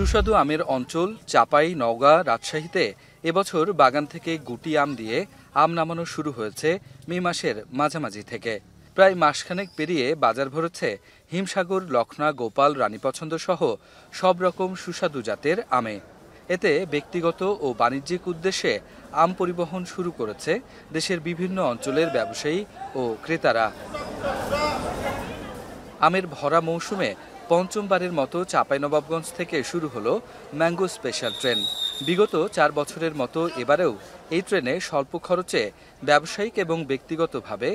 সুস্বাদু আমের অঞ্চল চাপাই নওগাঁ রাজশাহীতে এবছর বাগান থেকে গুটি আম দিয়ে আম নামানো শুরু হয়েছে মে মাসের মাঝামাঝি থেকে প্রায় মাসখানেক পেরিয়ে বাজার ভরেছে হিমসাগর লক্ষণা গোপাল পছন্দ সহ সব রকম সুস্বাদু জাতের আমে এতে ব্যক্তিগত ও বাণিজ্যিক উদ্দেশ্যে আম পরিবহন শুরু করেছে দেশের বিভিন্ন অঞ্চলের ব্যবসায়ী ও ক্রেতারা আমের ভরা মৌসুমে পঞ্চমবারের মতো চাঁপাইনবাবগঞ্জ থেকে শুরু হলো ম্যাঙ্গো স্পেশাল ট্রেন বিগত চার বছরের মতো এবারেও এই ট্রেনে স্বল্প খরচে ব্যবসায়িক এবং ব্যক্তিগতভাবে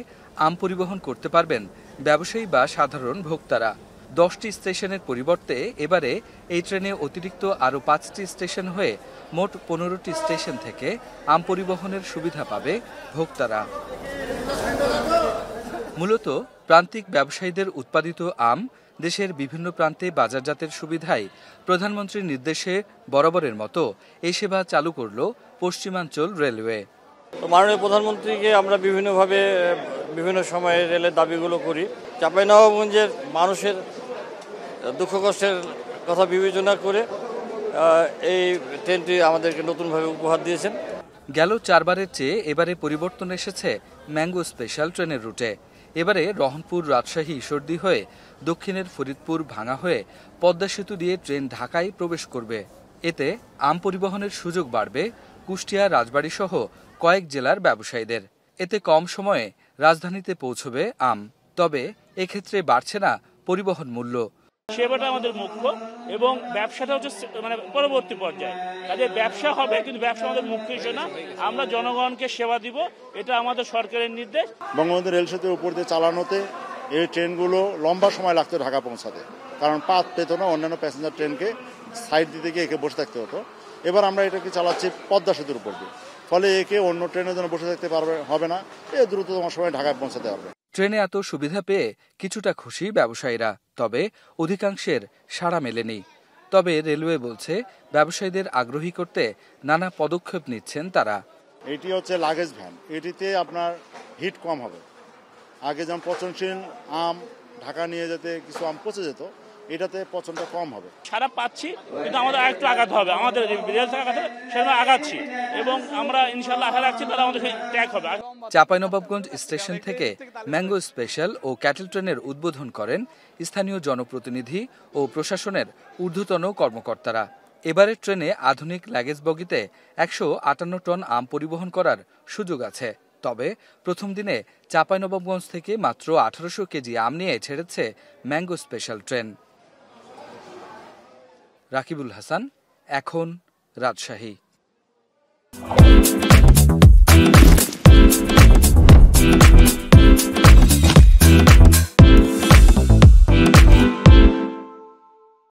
আম পরিবহন করতে পারবেন ব্যবসায়ী বা সাধারণ ভোক্তারা দশটি স্টেশনের পরিবর্তে এবারে এই ট্রেনে অতিরিক্ত আরও পাঁচটি স্টেশন হয়ে মোট পনেরোটি স্টেশন থেকে আম পরিবহনের সুবিধা পাবে ভোক্তারা মূলত প্রান্তিক ব্যবসায়ীদের উৎপাদিত আম দেশের বিভিন্ন প্রান্তে বাজারজাতের সুবিধায় প্রধানমন্ত্রীর নির্দেশে বরাবরের মতো এই সেবা চালু করল পশ্চিমাঞ্চল রেলওয়ে তো মাননীয় প্রধানমন্ত্রীকে আমরা বিভিন্নভাবে বিভিন্ন সময়ে রেলের দাবিগুলো করি চাঁপাইনবাবগঞ্জের মানুষের দুঃখ কষ্টের কথা বিবেচনা করে এই ট্রেনটি আমাদেরকে নতুনভাবে উপহার দিয়েছেন গেল চারবারের চেয়ে এবারে পরিবর্তন এসেছে ম্যাঙ্গো স্পেশাল ট্রেনের রুটে এবারে রহনপুর রাজশাহী ঈশ্বরদী হয়ে দক্ষিণের ফরিদপুর ভাঙা হয়ে পদ্মা সেতু দিয়ে ট্রেন ঢাকায় প্রবেশ করবে এতে আম পরিবহনের সুযোগ বাড়বে কুষ্টিয়া রাজবাড়ী সহ কয়েক জেলার ব্যবসায়ীদের এতে কম সময়ে রাজধানীতে পৌঁছবে আম তবে এক্ষেত্রে বাড়ছে না পরিবহন মূল্য সেবাটা আমাদের মুখ্য এবং ব্যবসাটা হচ্ছে মানে পরবর্তী পর্যায়ে কাজে ব্যবসা হবে কিন্তু ব্যবসা আমাদের মুখ্য হিসেবে না আমরা জনগণকে সেবা দিব এটা আমাদের সরকারের নির্দেশ বঙ্গবন্ধু রেল সেতুর উপর দিয়ে চালানোতে এই ট্রেনগুলো লম্বা সময় লাগতো ঢাকা পৌঁছাতে কারণ পাত পেত না অন্যান্য প্যাসেঞ্জার ট্রেনকে সাইড দিতে গিয়ে একে বসে থাকতে হতো এবার আমরা এটাকে চালাচ্ছি পদ্মা সেতুর উপর দিয়ে ফলে একে অন্য ট্রেনের জন্য বসে থাকতে পারবে হবে না এ দ্রুততম সময় ঢাকায় পৌঁছাতে পারবে ট্রেনে এত সুবিধা পেয়ে কিছুটা খুশি ব্যবসায়ীরা তবে অধিকাংশের সাড়া মেলেনি তবে রেলওয়ে বলছে ব্যবসায়ীদের আগ্রহী করতে নানা পদক্ষেপ নিচ্ছেন তারা এটি হচ্ছে লাগেজ ভ্যান এটিতে আপনার হিট কম হবে আগে যেমন পচনশীল আম ঢাকা নিয়ে যেতে কিছু আম পচে যেত এটাতে পছন্দ কম হবে সারা পাচ্ছি কিন্তু আমাদের আরেকটু আঘাত হবে আমাদের রেল থাকা কথা সেটা আগাচ্ছি এবং আমরা ইনশাল্লাহ আশা রাখছি তারা আমাদের ট্যাগ হবে চাঁপাইনবাবগঞ্জ স্টেশন থেকে ম্যাঙ্গো স্পেশাল ও ক্যাটেল ট্রেনের উদ্বোধন করেন স্থানীয় জনপ্রতিনিধি ও প্রশাসনের ঊর্ধ্বতন কর্মকর্তারা এবারের ট্রেনে আধুনিক লাগেজ বগিতে একশো আটান্ন টন আম পরিবহন করার সুযোগ আছে তবে প্রথম দিনে চাঁপাইনবাবগঞ্জ থেকে মাত্র আঠারোশো কেজি আম নিয়ে ছেড়েছে mango special train Rakibul Hasan এখন রাজশাহী